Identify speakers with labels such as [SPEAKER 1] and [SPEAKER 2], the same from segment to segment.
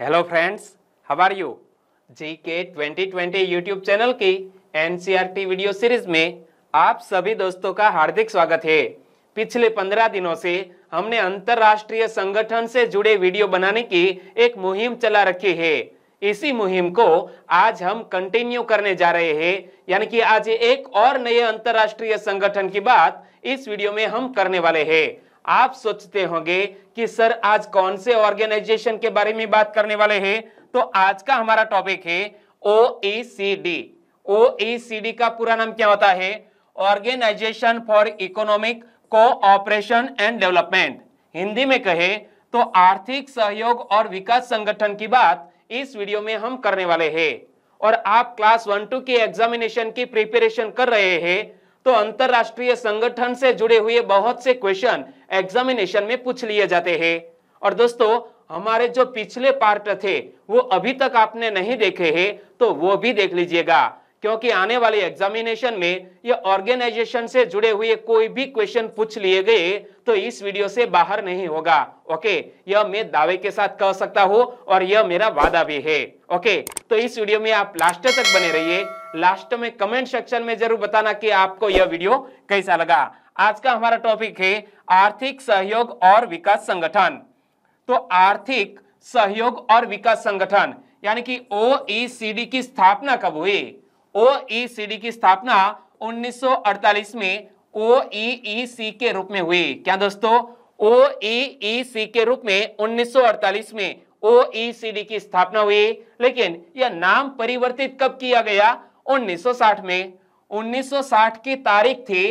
[SPEAKER 1] hello friends how are you G K twenty twenty YouTube channel की एन video series में आप सभी दोस्तों का हार्दिक स्वागत है पिछले पंद्रह दिनों से हमने अंतरराष्ट्रीय संगठन से जुड़े वीडियो बनाने की एक मुहिम चला रखी है इसी मुहिम को आज हम कंटिन्यू करने जा रहे हैं यानी कि आज एक और नए अंतर्राष्ट्रीय संगठन की बात इस वीडियो में हम करने वाले हैं आप सोचते होंगे कि सर आज कौन से ऑर्गेनाइजेशन के बारे में बात करने वाले हैं तो आज का हमारा टॉपिक है ओ सी सी डी ओ डी का पूरा नाम क्या होता है organisation for economic cooperation and development Hindi में कहे तो आर्थिक सहयोग और विकास संगठन की बात इस वीडियो में हम करने वाले हैं और आप क्लास वन टू के एग्जामिनेशन की प्रिपरेशन कर रहे हैं तो अंतरराष्ट्रीय संगठन से जुड़े हुए बहुत से क्वेश्चन एग्जामिनेशन में पूछ लिए जाते हैं और दोस्तों हमारे जो पिछले पार्ट थे वो अभी तक आपने नहीं देखे है तो वो भी देख लीजिएगा क्योंकि आने वाले एग्जामिनेशन में ये ऑर्गेनाइजेशन से जुड़े हुए कोई भी क्वेश्चन पूछ लिए गए तो इस वीडियो से बाहर नहीं होगा ओके यह मैं दावे के साथ कह सकता हूँ और यह मेरा वादा भी है ओके तो इस वीडियो में आप लास्ट तक बने रहिए लास्ट में कमेंट सेक्शन में जरूर बताना कि आपको यह वीडियो कैसा लगा आज का हमारा टॉपिक है आर्थिक सहयोग और विकास संगठन तो आर्थिक सहयोग और विकास संगठन यानी कि ओ e की स्थापना कब हुई ओ e की स्थापना 1948 में ओ e के रूप में हुई क्या दोस्तों ओ के रूप में 1948 में ओ की स्थापना हुई लेकिन यह नाम परिवर्तित कब किया गया 1960 में 1960 की तारीख थी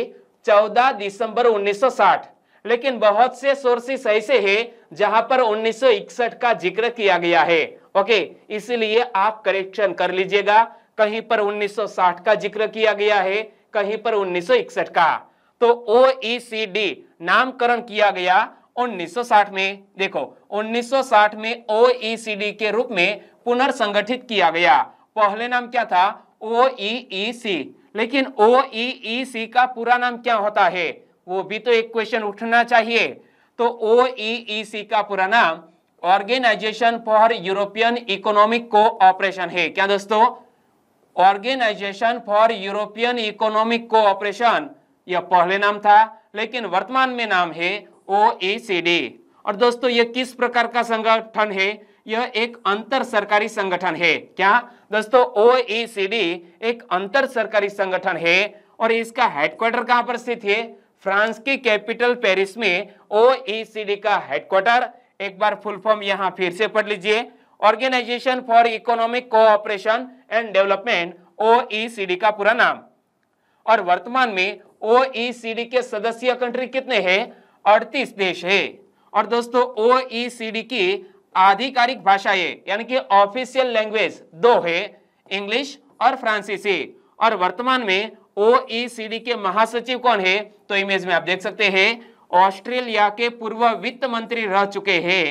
[SPEAKER 1] 14 दिसंबर 1960 लेकिन बहुत से सोर्सेस ऐसे हैं जहां पर 1961 का जिक्र किया गया है ओके इसलिए आप करेक्शन कर लीजिएगा कहीं पर 1960 का जिक्र किया गया है कहीं पर 1961 का तो ओ e नामकरण किया गया 1960 में देखो 1960 में ओ e के रूप में पुनर्संगठित किया गया पहले नाम क्या था ओ ई ई सी लेकिन ओ ई ई सी का पूरा नाम क्या होता है वो भी तो एक क्वेश्चन उठना चाहिए तो ओ ई ई सी का पूरा नाम organisation for European economic cooperation है क्या दोस्तों organisation for European economic cooperation यह पहले नाम था लेकिन वर्तमान में नाम है ओ और दोस्तों यह किस प्रकार का संगठन है यह एक अंतर सरकारी संगठन है क्या दोस्तों ओ e एक अंतर सरकारी संगठन है और इसका हेडक्वार्टर कहां पर स्थित है फ्रांस की कैपिटल पेरिस में ओ e का हेडक्वार्टर एक बार फुल फॉर्म यहां फिर से पढ़ लीजिए organisation for economic cooperation and development O का पूरा नाम और वर्तमान में ओ e के सदस्य कंट्री कितने हैं अड़तीस देश है और दोस्तों ओ की आधिकारिक भाषाएं यानी कि ऑफिशियल लैंग्वेज दो है इंग्लिश और फ्रांसीसी और वर्तमान में ओ e के महासचिव कौन है तो इमेज में आप देख सकते हैं ऑस्ट्रेलिया के पूर्व वित्त मंत्री रह चुके हैं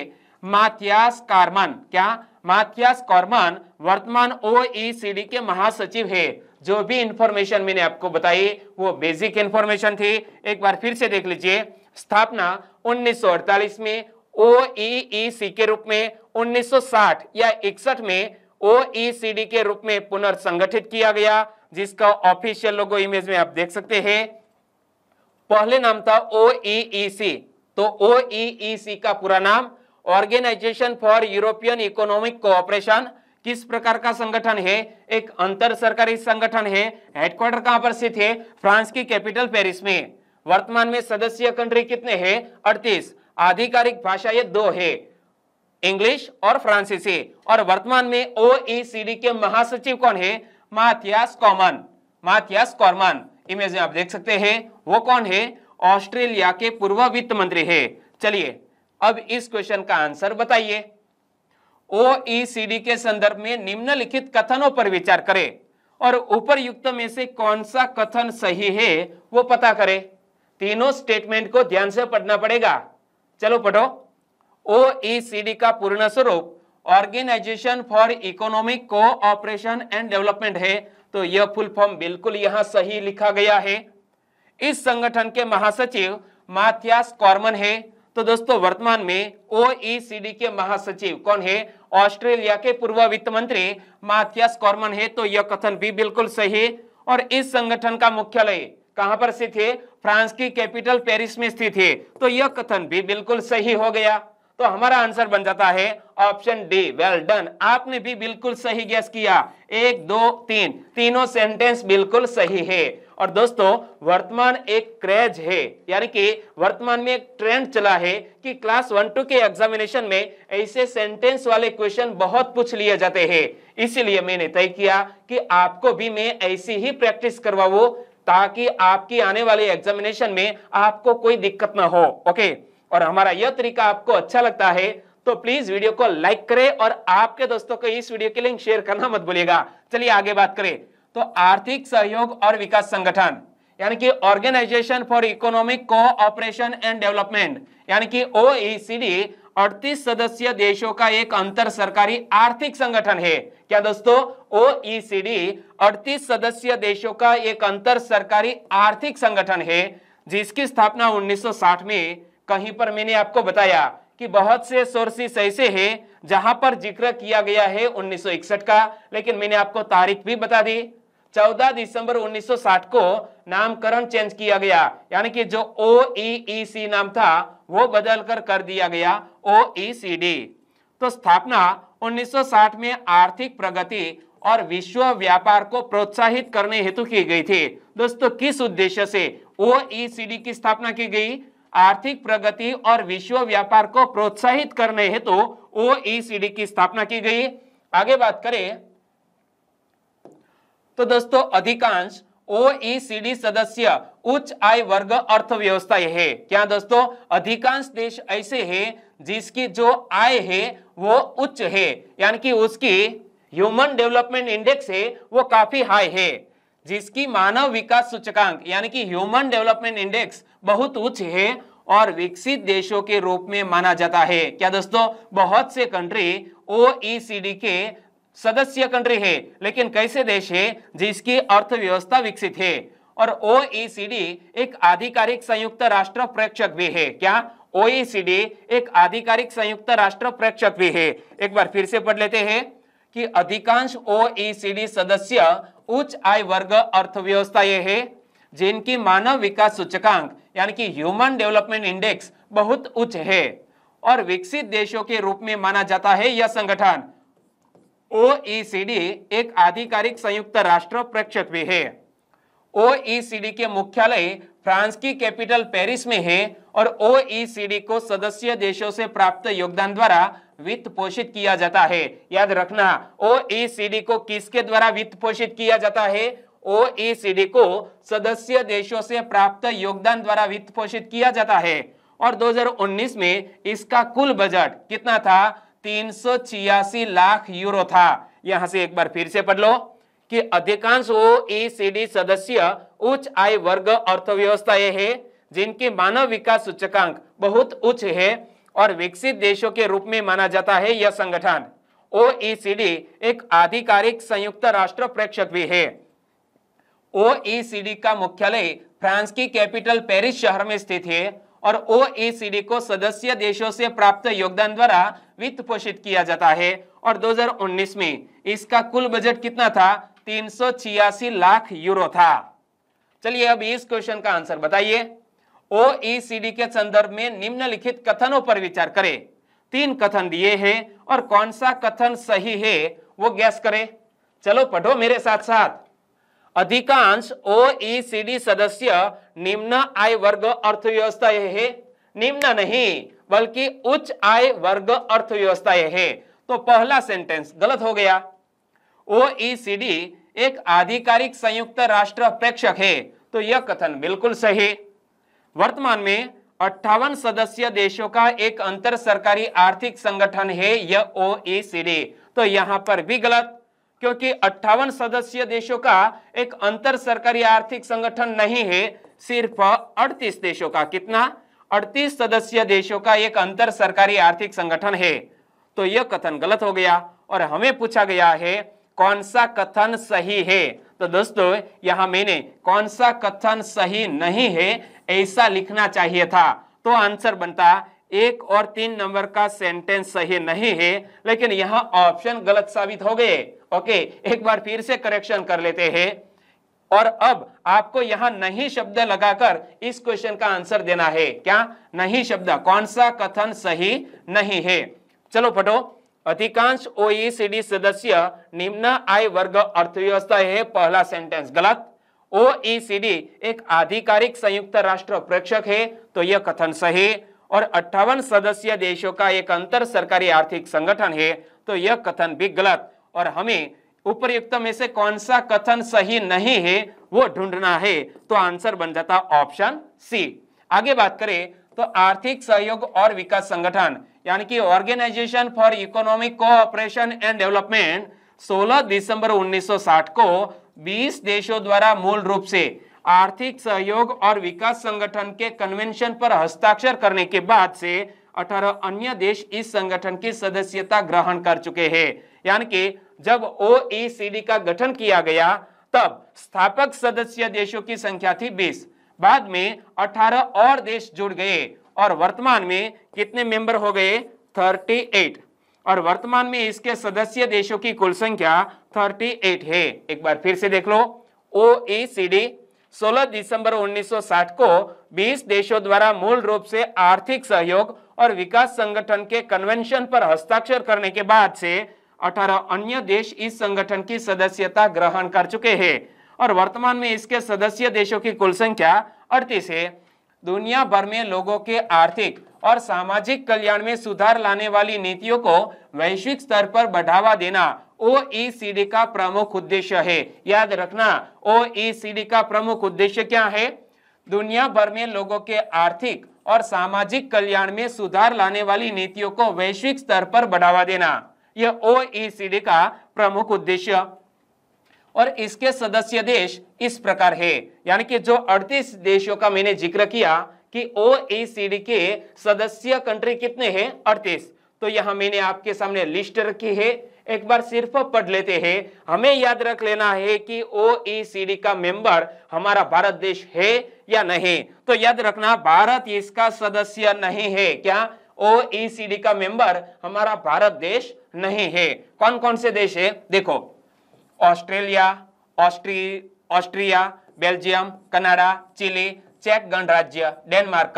[SPEAKER 1] माथियास कार्मन क्या माथियास कॉर्मन वर्तमान ओ e के महासचिव है जो भी इंफॉर्मेशन मैंने आपको बताई वो बेसिक इंफॉर्मेशन थी एक बार फिर से देख लीजिए स्थापना 1948 में ओ सी e e के रूप में 1960 या इकसठ में ओ e के रूप में पुनर्संगठित किया गया जिसका ऑफिशियल लोगो इमेज में आप देख सकते हैं पहले नाम था ओ तो ओ का पूरा नाम organisation for European economic cooperation किस प्रकार का संगठन है एक अंतर सरकारी संगठन है हेडक्वार्टर कहां पर स्थित है फ्रांस की कैपिटल पेरिस में वर्तमान में सदस्य कंट्री कितने हैं आधिकारिक भाषा ये दो है इंग्लिश और फ्रांसीसी और वर्तमान में ओ e के महासचिव कौन है Mathias Cormann Mathias Cormann image में आप देख सकते हैं वो कौन है ऑस्ट्रेलिया के पूर्व वित्त मंत्री है चलिए अब इस क्वेश्चन का आंसर बताइए ओ e के संदर्भ में निम्नलिखित कथनों पर विचार करें और ऊपर युक्त में से कौन सा कथन सही है वो पता करें तीनों स्टेटमेंट को ध्यान से पढ़ना पड़ेगा चलो पढ़ो ओ e का पूर्ण स्वरूप organisation for economic cooperation and development है तो यह फुल फॉर्म बिल्कुल यहां सही लिखा गया है इस संगठन के महासचिव माथियास कॉर्मन है तो दोस्तों वर्तमान में ओईसीडी e के महासचिव कौन है ऑस्ट्रेलिया के पूर्व वित्त मंत्री माथियास कॉर्मन है तो यह कथन भी बिल्कुल सही है और इस संगठन का मुख्यालय कहां पर स्थित है फ्रांस की कैपिटल पेरिस में स्थित है तो यह कथन भी बिल्कुल सही हो गया तो हमारा आंसर बन जाता है ऑप्शन डी वेल डन आपने भी बिल्कुल सही गैस किया एक दो तीन तीनों सेंटेंस बिल्कुल सही है और दोस्तों वर्तमान एक क्रेज है यानी कि वर्तमान में एक ट्रेंड चला है कि क्लास वन टू के एग्जामिनेशन में ऐसे सेंटेंस वाले क्वेश्चन बहुत पूछ लिए जाते हैं इसीलिए मैंने तय किया कि आपको भी मैं ऐसी ही प्रैक्टिस करवाऊ ताकि आपकी आने वाली एग्जामिनेशन में आपको कोई दिक्कत ना हो ओके और हमारा यह तरीका आपको अच्छा लगता है तो प्लीज वीडियो को लाइक करें और आपके दोस्तों को इस वीडियो की लिंक शेयर करना मत भूलिएगा चलिए आगे बात करें तो आर्थिक सहयोग और विकास संगठन यानी कि organisation for economic cooperation and development यानी कि ओईसीडी अड़तीस सदस्य देशों का एक अंतर सरकारी आर्थिक संगठन है क्या दोस्तों ओईसीडी 38 सदस्य देशों का एक अंतर सरकारी आर्थिक संगठन है जिसकी स्थापना 1960 में कहीं पर मैंने आपको बताया कि बहुत से सोर्सेस ऐसे हैं जहां पर जिक्र किया गया है 1961 का लेकिन मैंने आपको तारीख भी बता दी 14 दिसंबर 1960 को नामकरण चेंज किया गया यानी कि जो ओ ई सी नाम था वो बदलकर कर दिया गया ओ ई सी डी तो स्थापना 1960 में आर्थिक प्रगति और विश्व व्यापार को प्रोत्साहित करने हेतु की गई थी दोस्तों किस उद्देश्य से ओ e की स्थापना की गई आर्थिक प्रगति और विश्व व्यापार को प्रोत्साहित करने हेतु ओ e की स्थापना की गई आगे बात करें तो दोस्तों अधिकांश ओईसीडी e सदस्य उच्च आय वर्ग अर्थव्यवस्था है क्या दोस्तों अधिकांश देश ऐसे हैं जिसकी जो आय है वो उच्च है यानी कि उसकी ह्यूमन डेवलपमेंट इंडेक्स है वो काफी हाई है जिसकी मानव विकास सूचकांक यानी कि ह्यूमन डेवलपमेंट इंडेक्स बहुत उच्च है और विकसित देशों के रूप में माना जाता है क्या दोस्तों बहुत से कंट्री ओ e के सदस्य कंट्री है लेकिन कैसे देश है जिसकी अर्थव्यवस्था विकसित है और ओ e एक आधिकारिक संयुक्त राष्ट्र प्रेक्षक भी है क्या ओ e एक आधिकारिक संयुक्त राष्ट्र प्रेक्षक भी है एक बार फिर से पढ़ लेते हैं कि अधिकांश ओ e सदस्य उच्च आय वर्ग अर्थव्यवस्था ये है जिनकी मानव विकास सूचकांक यानी कि ह्यूमन डेवलपमेंट इंडेक्स बहुत उच्च है और विकसित देशों के रूप में माना जाता है यह संगठन ओईसीडी e एक आधिकारिक संयुक्त राष्ट्र प्रक्षक भी है ओईसीडी e के मुख्यालय फ्रांस की कैपिटल पेरिस में है और ओईसीडी e को सदस्य देशों से प्राप्त योगदान द्वारा वित्त पोषित किया जाता है याद रखना ओईसीडी को किसके द्वारा वित्त पोषित किया जाता है ओईसीडी को सदस्य देशों से प्राप्त योगदान द्वारा वित्त पोषित किया जाता है और 2019 में इसका कुल बजट कितना था तीन लाख यूरो था यहां से एक बार फिर से पढ़ लो कि अधिकांश ओ e सदस्य उच्च आय वर्ग अर्थव्यवस्था है जिनके मानव विकास सूचकांक बहुत उच्च है और विकसित देशों के रूप में माना जाता है यह संगठन ओ e एक आधिकारिक संयुक्त राष्ट्र प्रेक्षक भी है ओ e का मुख्यालय फ्रांस की कैपिटल पेरिस शहर में स्थित है और ओ को सदस्य देशों से प्राप्त योगदान द्वारा वित्त पोषित किया जाता है और 2019 में इसका कुल बजट कितना था तीन लाख यूरो था चलिए अब इस क्वेश्चन का आंसर बताइए ओ के संदर्भ में निम्नलिखित कथनों पर विचार करें तीन कथन दिए हैं और कौन सा कथन सही है वो गैस करें चलो पढ़ो मेरे साथ साथ अधिकांश ओईसीडी e सदस्य निम्न आय वर्ग अर्थव्यवस्था है निम्न नहीं बल्कि उच्च आय वर्ग अर्थव्यवस्था है तो पहला सेंटेंस गलत हो गया ओईसीडी e एक आधिकारिक संयुक्त राष्ट्र प्रेक्षक है तो यह कथन बिल्कुल सही वर्तमान में अट्ठावन सदस्य देशों का एक अंतर सरकारी आर्थिक संगठन है यह ओईसीडी e तो यहां पर भी गलत क्योंकि अट्ठावन सदस्य देशों का एक अंतर सरकारी आर्थिक संगठन नहीं है सिर्फ 38 देशों का कितना 38 सदस्य देशों का एक अंतर सरकारी आर्थिक संगठन है तो यह कथन गलत हो गया और हमें पूछा गया है कौन सा कथन सही है तो दोस्तों यहां मैंने कौन सा कथन सही नहीं है ऐसा लिखना चाहिए था तो आंसर बनता एक और तीन नंबर का सेंटेंस सही नहीं है लेकिन यहां ऑप्शन गलत साबित हो गए ओके एक बार फिर से करेक्शन कर लेते हैं और अब आपको यहां नहीं शब्द लगाकर इस क्वेश्चन का आंसर देना है क्या नहीं शब्द कौन सा कथन सही नहीं है चलो फटो अधिकांश ओईसीडी e सदस्य निम्न आय वर्ग अर्थव्यवस्था है पहला सेंटेंस गलत ओईसीडी e एक आधिकारिक संयुक्त राष्ट्र प्रेक्षक है तो यह कथन सही और अट्ठावन सदस्य देशों का एक अंतर सरकारी आर्थिक संगठन है तो यह कथन भी गलत और हमें उपरयुक्त में से कौन सा कथन सही नहीं है वो ढूंढना है तो आंसर बन जाता ऑप्शन सी आगे बात करें तो आर्थिक सहयोग और विकास संगठन यानी कि organisation for economic cooperation and development 16 दिसंबर 1960 को 20 देशों द्वारा मूल रूप से आर्थिक सहयोग और विकास संगठन के कन्वेंशन पर हस्ताक्षर करने के बाद से अठारह अन्य देश इस संगठन की सदस्यता ग्रहण कर चुके हैं यानी कि जब ओ e का गठन किया गया तब स्थापक सदस्य देशों की संख्या थी बीस बाद में अठारह और देश जुड़ गए और वर्तमान में कितने मेंबर हो गए 38 और वर्तमान में इसके सदस्य देशों की कुल संख्या 38 है एक बार फिर से देख लो ओ 16 e दिसंबर 1960 को 20 देशों द्वारा मूल रूप से आर्थिक सहयोग और विकास संगठन के कन्वेंशन पर हस्ताक्षर करने के बाद से 18 अन्य देश इस संगठन की सदस्यता ग्रहण कर चुके हैं और वर्तमान में इसके सदस्य देशों की कुल संख्या अड़तीस है दुनिया भर में लोगों के आर्थिक और सामाजिक कल्याण में सुधार लाने वाली नीतियों को वैश्विक स्तर पर बढ़ावा देना ओईसीडी का प्रमुख उद्देश्य है याद रखना ओईसीडी का प्रमुख उद्देश्य क्या है दुनिया भर में लोगों के आर्थिक और सामाजिक कल्याण में सुधार लाने वाली नीतियों को वैश्विक स्तर पर बढ़ावा देना यह ओ का प्रमुख उद्देश्य और इसके सदस्य देश इस प्रकार है यानी कि जो 38 देशों का मैंने जिक्र किया कि ओ के सदस्य कंट्री कितने हैं 38 तो यह मैंने आपके सामने लिस्ट रखी है एक बार सिर्फ पढ़ लेते हैं हमें याद रख लेना है कि ओ का मेंबर हमारा भारत देश है या नहीं तो याद रखना भारत इसका सदस्य नहीं है क्या ओ e का मेंबर हमारा भारत देश नहीं है कौन कौन से देश है देखो Australia Austria Austria Belgium Canada Chile चेक गणराज्य Denmark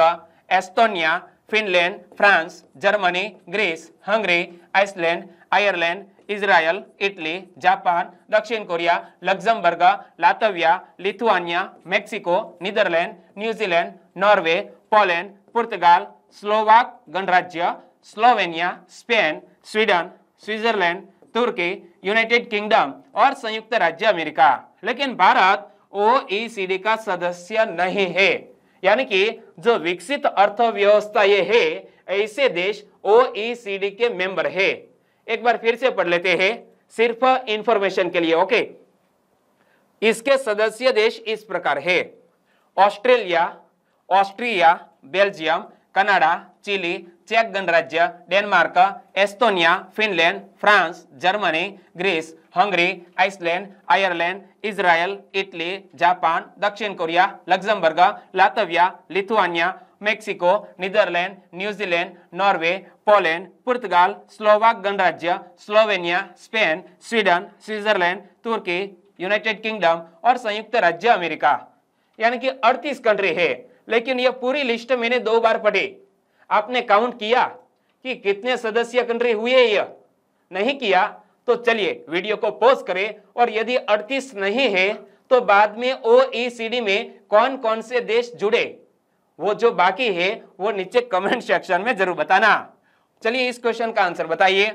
[SPEAKER 1] Estonia Finland France Germany Greece Hungary Iceland Ireland Israel Italy Japan दक्षिण Korea Luxembourg Latvia Lithuania Mexico Netherlands New Zealand Norway Poland पुर्तगाल स्लोवाक गणराज्य स्लोवेनिया स्पेन स्वीडन स्विट्जरलैंड तुर्की United Kingdom और संयुक्त राज्य America लेकिन भारत ओ e का सदस्य नहीं है यानी कि जो विकसित अर्थव्यवस्था ये है ऐसे देश ओ e के मेंबर है एक बार फिर से पढ़ लेते हैं सिर्फ इंफॉर्मेशन के लिए ओके इसके सदस्य देश इस प्रकार है Australia Austria Belgium Canada Chile चेक गणराज्य Denmark Estonia Finland France Germany Greece Hungary Iceland Ireland Israel Italy Japan दक्षिण Korea Luxembourg Latvia Lithuania Mexico Netherlands New Zealand Norway Poland पुर्तगाल स्लोवाक गणराज्य स्लोवेनिया स्पेन स्वीडन स्विट्जरलैंड तुर्की United Kingdom और संयुक्त राज्य America यानी कि 38 कंट्री है लेकिन यह पूरी लिस्ट मैंने दो बार पढ़ी आपने काउंट किया कि कितने सदस्य कंट्री हुए यह नहीं किया तो चलिए वीडियो को पोस्ट करें और यदि 38 नहीं है तो बाद में ओ e में कौन कौन से देश जुड़े वो जो बाकी है वो नीचे कमेंट सेक्शन में जरूर बताना चलिए इस क्वेश्चन का आंसर बताइए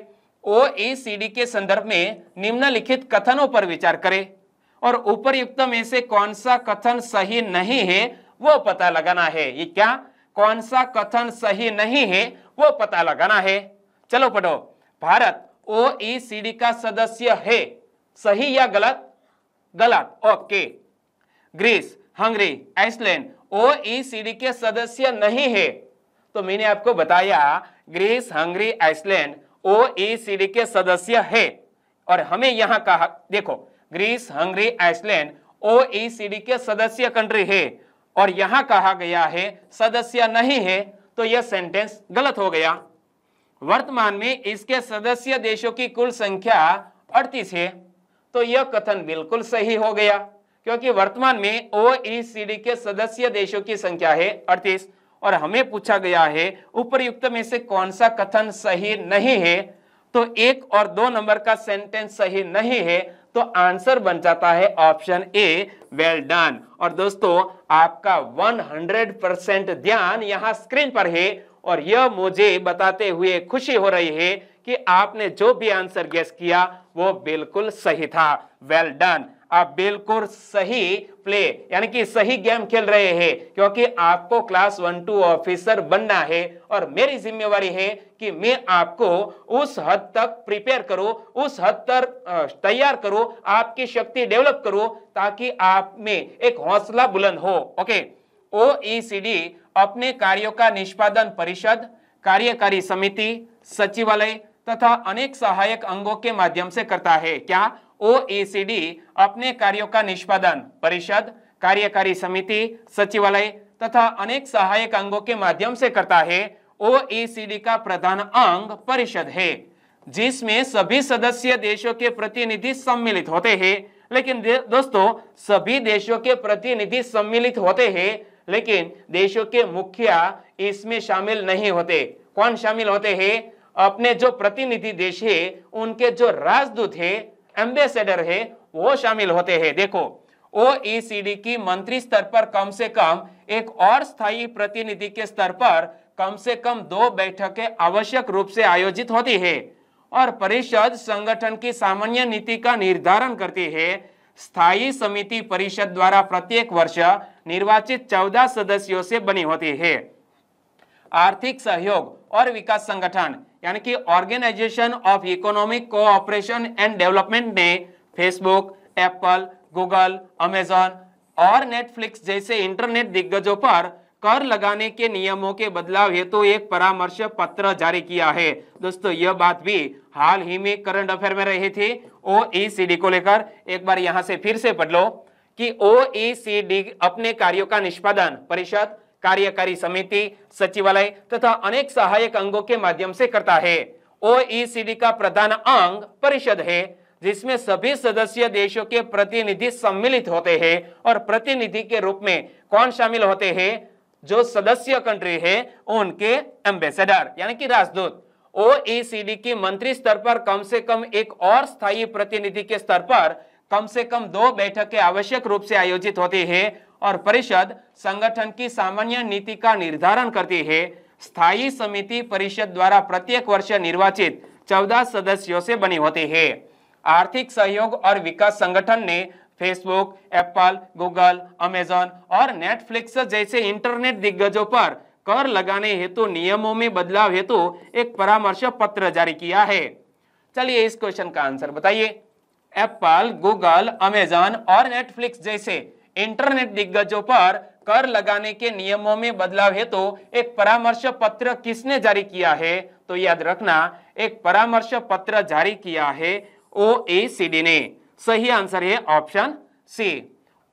[SPEAKER 1] ओ के संदर्भ में निम्नलिखित कथनों पर विचार करें और उपरयुक्त में से कौन सा कथन सही नहीं है वो पता लगाना है ये क्या कौन सा कथन सही नहीं है वो पता लगाना है चलो पढ़ो भारत ओ का सदस्य है सही या गलत गलत okay Greece Hungary Iceland OECD के सदस्य नहीं है तो मैंने आपको बताया ग्रीस हंगरी आइसलैंड ओईसीडी के सदस्य है और हमें यहां कहा देखो ग्रीस हंगरी आइसलैंड ओईसीडी के सदस्य कंट्री है और यहां कहा गया है सदस्य नहीं है तो यह सेंटेंस गलत हो गया वर्तमान में इसके सदस्य देशों की कुल संख्या अड़तीस है तो यह कथन बिल्कुल सही हो गया क्योंकि वर्तमान में ओ के सदस्य देशों की संख्या है अड़तीस और हमें पूछा गया है उपरयुक्त में से कौन सा कथन सही नहीं है तो एक और दो नंबर का सेंटेंस सही नहीं है तो आंसर बन जाता है ऑप्शन ए वेल डन और दोस्तों आपका 100 परसेंट ध्यान यहां स्क्रीन पर है और यह मुझे बताते हुए खुशी हो रही है कि आपने जो भी आंसर गेस किया वो बिल्कुल सही था वेल well डन आप बिल्कुल सही प्ले यानी कि सही गेम खेल रहे हैं क्योंकि आपको क्लास वन टू ऑफिसर बनना है और मेरी जिम्मेवारी है कि मैं आपको उस हद तक प्रिपेयर करो उस हद तक तैयार करो आपकी शक्ति डेवलप करो ताकि आप में एक हौसला बुलंद हो ओके ओ e अपने कार्यों का निष्पादन परिषद कार्यकारी समिति सचिवालय तथा अनेक सहायक अंगों के माध्यम से करता है क्या ओएसीडी e, अपने कार्यों का निष्पादन परिषद कार्यकारी समिति सचिवालय तथा अनेक सहायक अंगों के माध्यम से करता है ओएसीडी e, का प्रधान अंग परिषद है जिसमें सभी सदस्य देशों के प्रतिनिधि सम्मिलित होते हैं लेकिन दोस्तों सभी देशों के प्रतिनिधि सम्मिलित होते हैं लेकिन देशों के मुखिया इसमें शामिल नहीं होते कौन शामिल होते हैं अपने जो प्रतिनिधि देश है उनके जो राजदूत है एम्बेसडर है वो शामिल होते हैं देखो ओईसीडी e की मंत्री स्तर पर कम से कम एक और स्थायी प्रतिनिधि के स्तर पर कम से कम दो बैठकें आवश्यक रूप से आयोजित होती है और परिषद संगठन की सामान्य नीति का निर्धारण करती है स्थायी समिति परिषद द्वारा प्रत्येक वर्ष निर्वाचित चौदह सदस्यों से बनी होती है आर्थिक सहयोग और विकास संगठन यानी कि organisation of economic cooperation and development ने फेसबुक एप्पल गूगल अमेजॉन और नेटफ्लिक्स जैसे इंटरनेट दिग्गजों पर कर लगाने के नियमों के बदलाव हेतु तो एक परामर्श पत्र जारी किया है दोस्तों यह बात भी हाल ही में करंट अफेयर में रही थी ओ को लेकर एक बार यहां से फिर से पढ़ लो कि ओ अपने कार्यों का निष्पादन परिषद कार्यकारी समिति सचिवालय तथा अनेक सहायक अंगों के माध्यम से करता है ओईसीडी का प्रधान अंग परिषद है जिसमें सभी सदस्य देशों के प्रतिनिधि सम्मिलित होते हैं और प्रतिनिधि के रूप में कौन शामिल होते हैं जो सदस्य कंट्री है उनके एम्बेसडर यानी कि राजदूत ओईसीडी की मंत्री स्तर पर कम से कम एक और स्थायी प्रतिनिधि के स्तर पर कम से कम दो बैठकें आवश्यक रूप से आयोजित होती है और परिषद संगठन की सामान्य नीति का निर्धारण करती है स्थायी समिति परिषद द्वारा प्रत्येक वर्ष निर्वाचित चौदह सदस्यों से बनी होती है आर्थिक सहयोग और विकास संगठन ने फेसबुक एप्पल गूगल अमेजन और नेटफ्लिक्स जैसे इंटरनेट दिग्गजों पर कर लगाने हेतु नियमों में बदलाव हेतु एक परामर्श पत्र जारी किया है चलिए इस क्वेश्चन का आंसर बताइए एप्पल गूगल अमेजॉन और नेटफ्लिक्स जैसे इंटरनेट दिग्गजों पर कर लगाने के नियमों में बदलाव हेतु तो एक परामर्श पत्र किसने जारी किया है तो याद रखना एक परामर्श पत्र जारी किया है ओ ने सही आंसर है ऑप्शन सी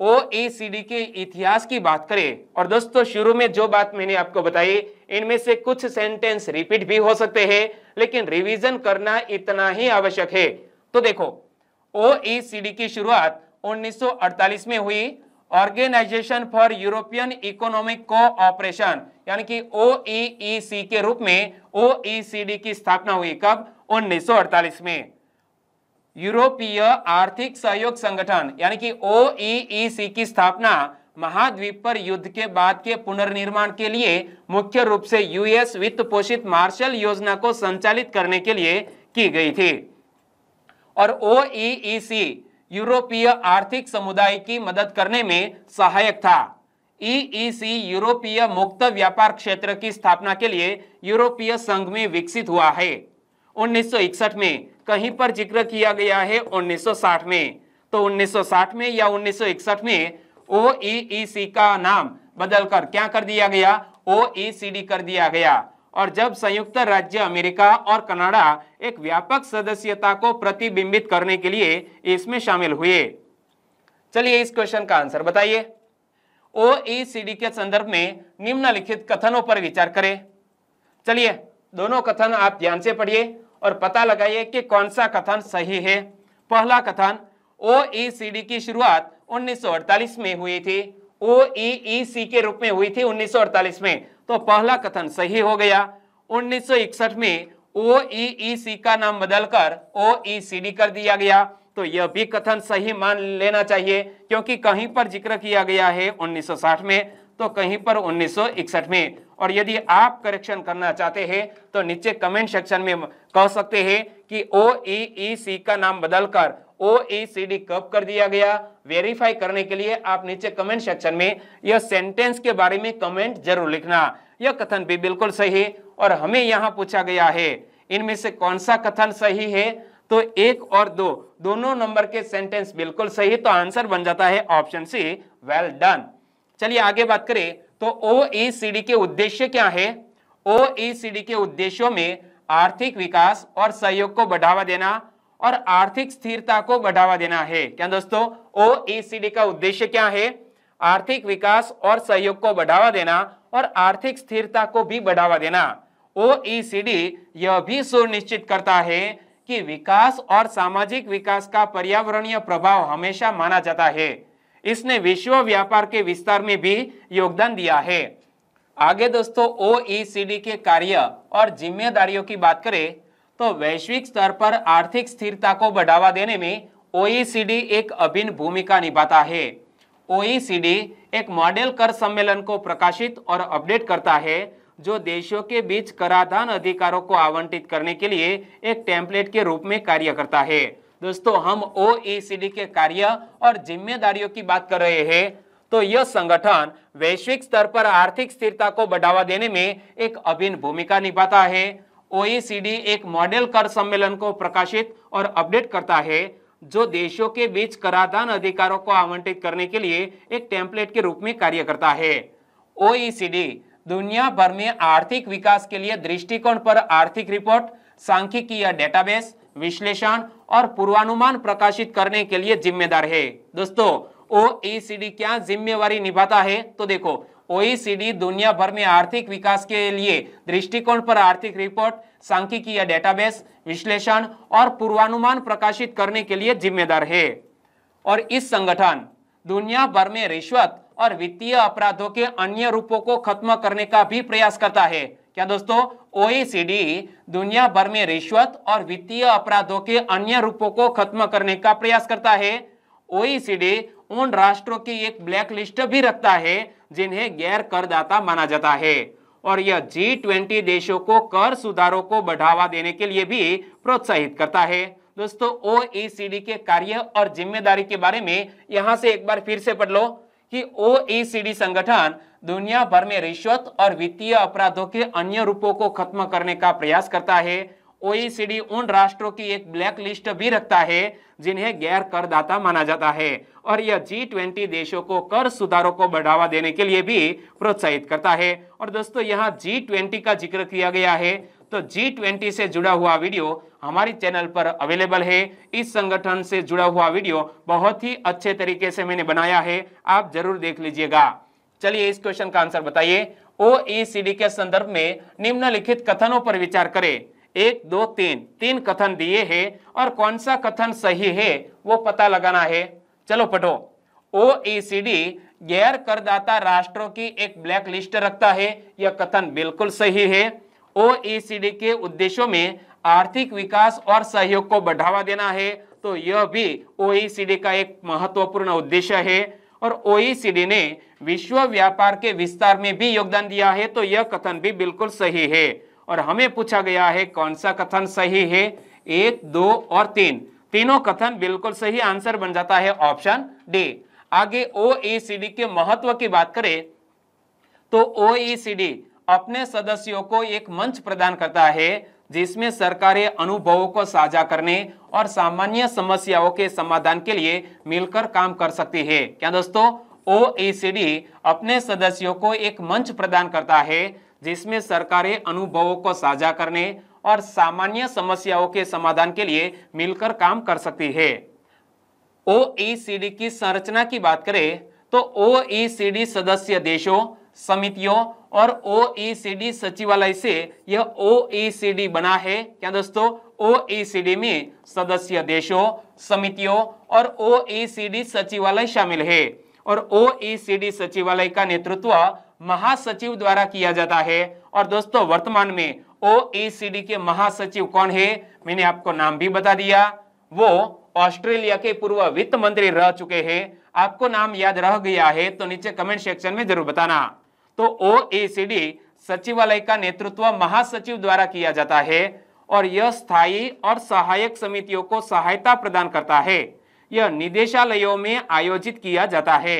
[SPEAKER 1] ओ के इतिहास की बात करें और दोस्तों शुरू में जो बात मैंने आपको बताई इनमें से कुछ सेंटेंस रिपीट भी हो सकते हैं लेकिन रिवीजन करना इतना ही आवश्यक है तो देखो ओ सी डी की शुरुआत 1948 में हुई organisation for European economic cooperation यानी कि ओईसी e e के रूप में ओईसीडी e की स्थापना हुई कब 1948 में यूरोपीय आर्थिक सहयोग संगठन यानी कि ओईसी की स्थापना महाद्वीप पर युद्ध के बाद के पुनर्निर्माण के लिए मुख्य रूप से यूएस वित्त पोषित मार्शल योजना को संचालित करने के लिए की गई थी और ओईसी यूरोपीय आर्थिक समुदाय की मदद करने में सहायक था ईईसी e e यूरोपीय मुक्त व्यापार क्षेत्र की स्थापना के लिए यूरोपीय संघ में विकसित हुआ है 1961 में कहीं पर जिक्र किया गया है 1960 में तो 1960 में या 1961 में ओ e का नाम बदलकर क्या कर दिया गया ओ कर दिया गया और जब संयुक्त राज्य अमेरिका और कनाडा एक व्यापक सदस्यता को प्रतिबिंबित करने के लिए इसमें शामिल हुए चलिए इस क्वेश्चन का आंसर बताइए ओ e के संदर्भ में निम्नलिखित कथनों पर विचार करें चलिए दोनों कथन आप ध्यान से पढ़िए और पता लगाइए कि कौन सा कथन सही है पहला कथन ओ e की शुरुआत 1948 में हुई थी ओ e के रूप में हुई थी 1948 में तो पहला कथन सही हो गया 1961 में ओ e e का नाम बदलकर ओ e कर दिया गया तो यह भी कथन सही मान लेना चाहिए क्योंकि कहीं पर जिक्र किया गया है 1960 में तो कहीं पर 1961 में और यदि आप करेक्शन करना चाहते हैं तो नीचे कमेंट सेक्शन में कह सकते हैं कि ओ का नाम बदलकर ओ कब कर दिया गया वेरीफाई करने के लिए आप नीचे कमेंट सेक्शन में यह सेंटेंस के बारे में कमेंट जरूर लिखना यह कथन भी बिल्कुल सही और हमें यहाँ पूछा गया है इनमें से कौन सा कथन सही है तो एक और दो दोनों नंबर के सेंटेंस बिल्कुल सही तो आंसर बन जाता है ऑप्शन सी वेल डन चलिए आगे बात करें तो ओ e के उद्देश्य क्या है ओ e के उद्देश्यों में आर्थिक विकास और सहयोग को बढ़ावा देना और आर्थिक स्थिरता को बढ़ावा देना है क्या दोस्तों ओ e का उद्देश्य क्या है आर्थिक विकास और सहयोग को बढ़ावा देना और आर्थिक स्थिरता को भी बढ़ावा देना ओ e यह भी सुनिश्चित करता है कि विकास और सामाजिक विकास का पर्यावरणीय प्रभाव हमेशा माना जाता है इसने विश्व व्यापार के विस्तार में भी योगदान दिया है आगे दोस्तों ओ e के कार्य और जिम्मेदारियों की बात करें तो वैश्विक स्तर पर आर्थिक स्थिरता को बढ़ावा देने में ओईसीडी एक अभिन्न भूमिका निभाता है ओईसीडी एक मॉडल कर सम्मेलन को प्रकाशित और अपडेट करता है जो देशों के बीच कराधान अधिकारों को आवंटित करने के लिए एक टेम्पलेट के रूप में कार्य करता है दोस्तों हम ओ के कार्य और जिम्मेदारियों की बात कर रहे हैं तो यह संगठन वैश्विक स्तर पर आर्थिक स्थिरता को बढ़ावा देने में एक अभिन्न भूमिका निभाता है ओईसीडी एक मॉडल कर सम्मेलन को प्रकाशित और अपडेट करता है जो देशों के बीच कराधान अधिकारों को आवंटित करने के लिए एक टेम्पलेट के रूप में कार्य करता है ओईसीडी दुनिया भर में आर्थिक विकास के लिए दृष्टिकोण पर आर्थिक रिपोर्ट सांख्यिकीय डेटाबेस विश्लेषण और पूर्वानुमान प्रकाशित करने के लिए जिम्मेदार है दोस्तों ओ क्या जिम्मेवारी निभाता है तो देखो ओईसीडी दुनिया भर में आर्थिक विकास के लिए दृष्टिकोण पर आर्थिक रिपोर्ट सांख्यिकीय डेटाबेस विश्लेषण और पूर्वानुमान प्रकाशित करने के लिए जिम्मेदार है और इस संगठन दुनिया भर में रिश्वत और वित्तीय अपराधों के अन्य रूपों को खत्म करने का भी प्रयास करता है क्या दोस्तों ओईसीडी दुनिया भर में रिश्वत और वित्तीय अपराधों के अन्य रूपों को खत्म करने का प्रयास करता है ओईसीडी उन राष्ट्रों की एक ब्लैक लिस्ट भी रखता है जिन्हें गैर करदाता माना जाता है और यह जी ट्वेंटी देशों को कर सुधारों को बढ़ावा देने के लिए भी प्रोत्साहित करता है दोस्तों ओईसीडी e के कार्य और जिम्मेदारी के बारे में यहां से एक बार फिर से पढ़ लो कि ओईसीडी e संगठन दुनिया भर में रिश्वत और वित्तीय अपराधों के अन्य रूपों को खत्म करने का प्रयास करता है ओईसीडी उन राष्ट्रों की एक ब्लैक लिस्ट भी रखता है जिन्हें गैर करदाता माना जाता है और यह जी ट्वेंटी देशों को कर सुधारों को बढ़ावा देने के लिए भी प्रोत्साहित करता है और दोस्तों यहाँ जी ट्वेंटी का जिक्र किया गया है तो जी ट्वेंटी से जुड़ा हुआ वीडियो हमारे चैनल पर अवेलेबल है इस संगठन से जुड़ा हुआ वीडियो बहुत ही अच्छे तरीके से मैंने बनाया है आप जरूर देख लीजिएगा चलिए इस क्वेश्चन का आंसर बताइए ओ के संदर्भ में निम्नलिखित कथनों पर विचार करें एक दो तीन तीन कथन दिए हैं और कौन सा कथन सही है वो पता लगाना है चलो पढ़ो ओ e गैर करदाता राष्ट्रों की एक ब्लैक लिस्ट रखता है यह कथन बिल्कुल सही है ओ e के उद्देश्यों में आर्थिक विकास और सहयोग को बढ़ावा देना है तो यह भी ओ e का एक महत्वपूर्ण उद्देश्य है और ओ ने विश्व व्यापार के विस्तार में भी योगदान दिया है तो यह कथन भी बिल्कुल सही है और हमें पूछा गया है कौन सा कथन सही है एक दो और तीन तीनों कथन बिल्कुल सही आंसर बन जाता है ऑप्शन डी आगे ओ e, के महत्व की बात करें तो ओ e, अपने सदस्यों को एक मंच प्रदान करता है जिसमें सरकारी अनुभवों को साझा करने और सामान्य समस्याओं के समाधान के लिए मिलकर काम कर सकती है क्या दोस्तों ओ e, अपने सदस्यों को एक मंच प्रदान करता है जिसमें सरकारें अनुभवों को साझा करने और सामान्य समस्याओं के समाधान के लिए मिलकर काम कर सकती है ओ की संरचना की बात करें तो ओ सदस्य देशों समितियों और ओ सचिवालय से यह ओ बना है क्या दोस्तों ओ में सदस्य देशों समितियों और ओ सचिवालय शामिल है और ओ सचिवालय का नेतृत्व महासचिव द्वारा किया जाता है और दोस्तों वर्तमान में ओईसीडी e के महासचिव कौन है मैंने आपको नाम भी बता दिया वो ऑस्ट्रेलिया के पूर्व वित्त मंत्री रह चुके हैं आपको नाम याद रह गया है तो नीचे कमेंट सेक्शन में जरूर बताना तो ओ e सचिवालय का नेतृत्व महासचिव द्वारा किया जाता है और यह स्थायी और सहायक समितियों को सहायता प्रदान करता है यह निदेशालयों में आयोजित किया जाता है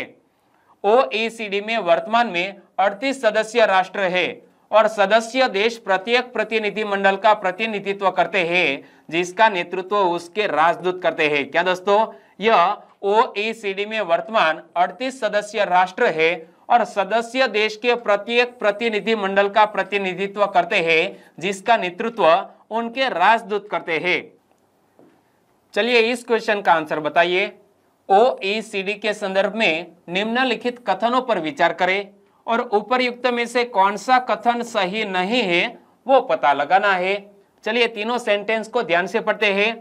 [SPEAKER 1] ओएसीडी में वर्तमान में 38 सदस्य राष्ट्र है और सदस्य देश प्रत्येक प्रतिनिधि मंडल का प्रतिनिधित्व करते हैं जिसका नेतृत्व उसके राजदूत करते हैं क्या दोस्तों यह ओएसीडी में वर्तमान 38 सदस्य राष्ट्र है और सदस्य देश के प्रत्येक प्रतिनिधि मंडल का प्रतिनिधित्व करते हैं जिसका नेतृत्व उनके राजदूत करते हैं चलिए इस क्वेश्चन का आंसर बताइए ओईसीडी e के संदर्भ में निम्नलिखित कथनों पर विचार करें और उपरयुक्त में से कौन सा कथन सही नहीं है वो पता लगाना है चलिए तीनों सेंटेंस को ध्यान से पढ़ते हैं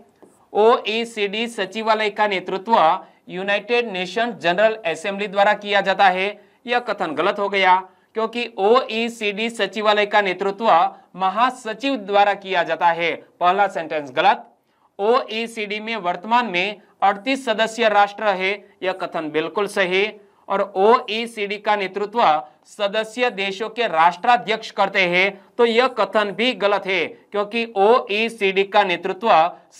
[SPEAKER 1] ओईसीडी e सचिवालय का नेतृत्व यूनाइटेड नेशन जनरल असेंबली द्वारा किया जाता है यह कथन गलत हो गया क्योंकि ओईसीडी e सचिवालय का नेतृत्व महासचिव द्वारा किया जाता है पहला सेंटेंस गलत ओईसीडी में वर्तमान में अड़तीस सदस्यीय राष्ट्र है यह कथन बिल्कुल सही और ओईसीडी e का नेतृत्व सदस्य देशों के राष्ट्राध्यक्ष करते हैं तो यह कथन भी गलत है क्योंकि ओईसीडी e का नेतृत्व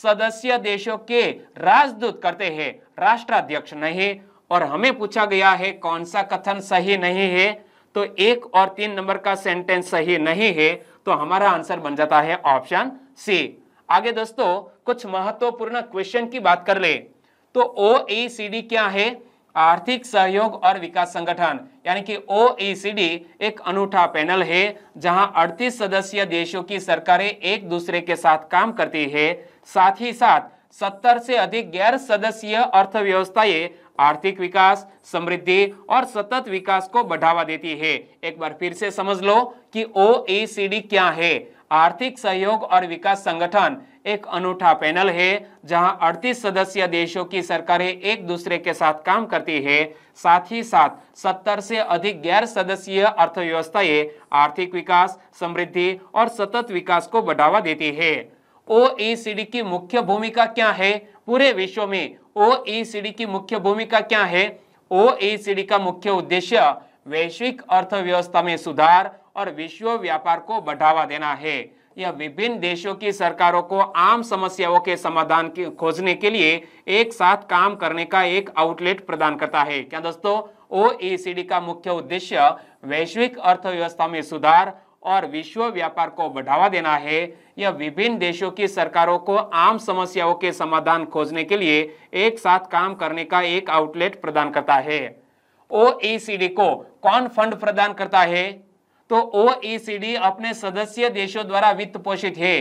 [SPEAKER 1] सदस्य देशों के राजदूत करते हैं राष्ट्राध्यक्ष नहीं और हमें पूछा गया है कौन सा कथन सही नहीं है तो एक और तीन नंबर का सेंटेंस सही नहीं है तो हमारा आंसर बन जाता है ऑप्शन सी आगे दोस्तों कुछ महत्वपूर्ण क्वेश्चन की बात कर ले तो ओ e क्या है आर्थिक सहयोग और विकास संगठन यानी कि ओ e एक अनूठा पैनल है जहां 38 सदस्य देशों की सरकारें एक दूसरे के साथ काम करती है साथ ही साथ 70 से अधिक गैर सदस्यीय अर्थव्यवस्थाएं आर्थिक विकास समृद्धि और सतत विकास को बढ़ावा देती है एक बार फिर से समझ लो कि ओ e क्या है आर्थिक सहयोग और विकास संगठन एक अनूठा पैनल है जहां 38 सदस्य देशों की सरकारें एक दूसरे के साथ काम करती है साथ ही साथ 70 से अधिक गैर सदस्यीय अर्थव्यवस्थाएं आर्थिक विकास समृद्धि और सतत विकास को बढ़ावा देती है ओ की मुख्य भूमिका क्या है पूरे विश्व में ओ की मुख्य भूमिका क्या है ओ का मुख्य उद्देश्य वैश्विक अर्थव्यवस्था में सुधार और विश्व व्यापार को बढ़ावा देना है या विभिन्न देशों की सरकारों को आम समस्याओं के समाधान की खोजने के लिए एक साथ काम करने का एक आउटलेट प्रदान करता है क्या दोस्तों ओ e का मुख्य उद्देश्य वैश्विक अर्थव्यवस्था में सुधार और विश्व व्यापार को बढ़ावा देना है यह विभिन्न देशों की सरकारों को आम समस्याओं के समाधान खोजने के लिए एक साथ काम करने का एक आउटलेट प्रदान करता है ओ e को कौन फंड प्रदान करता है तो ओईसीडी e अपने सदस्य देशों द्वारा वित्त पोषित है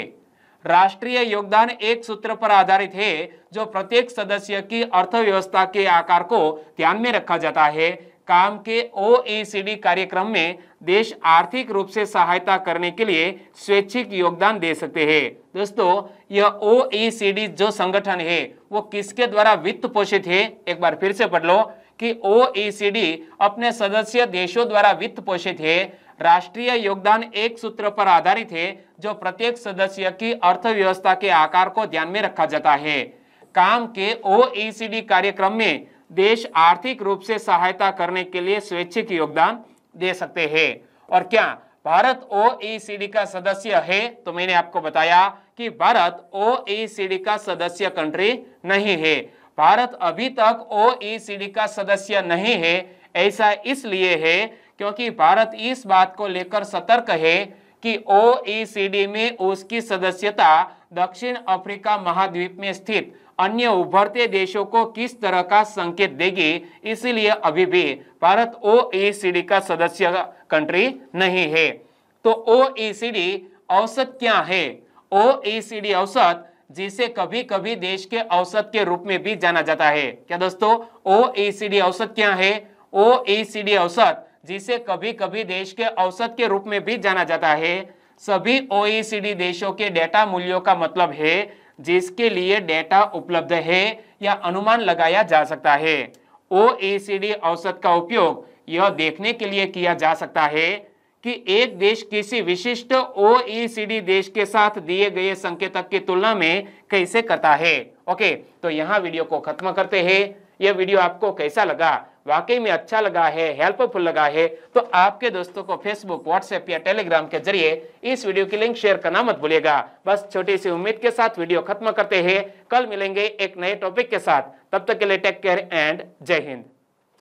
[SPEAKER 1] राष्ट्रीय योगदान एक सूत्र पर आधारित है जो प्रत्येक सदस्य की अर्थव्यवस्था के आकार को ध्यान में रखा जाता है काम के ओईसीडी e कार्यक्रम में देश आर्थिक रूप से सहायता करने के लिए स्वैच्छिक योगदान दे सकते हैं दोस्तों यह ओईसीडी e जो संगठन है वो किसके द्वारा वित्त पोषित है एक बार फिर से पढ़ लो कि ओईसीडी अपने सदस्य देशों द्वारा वित्त पोषित है राष्ट्रीय योगदान एक सूत्र पर आधारित है जो प्रत्येक सदस्य की अर्थव्यवस्था के आकार को ध्यान में रखा जाता है काम के ओ e कार्यक्रम में देश आर्थिक रूप से सहायता करने के लिए स्वेच्छिक योगदान दे सकते हैं और क्या भारत ओ e का सदस्य है तो मैंने आपको बताया कि भारत ओ e का सदस्य कंट्री नहीं है भारत अभी तक ओ का सदस्य नहीं है ऐसा इसलिए है क्योंकि भारत इस बात को लेकर सतर्क है कि ओ e में उसकी सदस्यता दक्षिण अफ्रीका महाद्वीप में स्थित अन्य उभरते देशों को किस तरह का संकेत देगी इसीलिए अभी भी भारत ओ e का सदस्य कंट्री नहीं है तो ओ e औसत क्या है ओ औसत जिसे कभी कभी देश के औसत के रूप में भी जाना जाता है क्या दोस्तों ओ औसत क्या है ओ औसत जिसे कभी कभी देश के औसत के रूप में भी जाना जाता है सभी ओईसीडी देशों के डेटा मूल्यों का मतलब है जिसके लिए डेटा उपलब्ध है या अनुमान लगाया जा सकता है ओईसीडी औसत का उपयोग यह देखने के लिए किया जा सकता है कि एक देश किसी विशिष्ट ओईसीडी देश के साथ दिए गए संकेतक की तुलना में कैसे करता है ओके तो यहाँ वीडियो को खत्म करते हैं यह वीडियो आपको कैसा लगा वाकई में अच्छा लगा है हेल्पफुल लगा है तो आपके दोस्तों को फेसबुक व्हाट्सएप या टेलीग्राम के जरिए इस वीडियो की लिंक शेयर करना मत भूलिएगा बस छोटी सी उम्मीद के साथ वीडियो खत्म करते हैं कल मिलेंगे एक नए टॉपिक के साथ तब तक के लिए टेक केयर एंड जय हिंद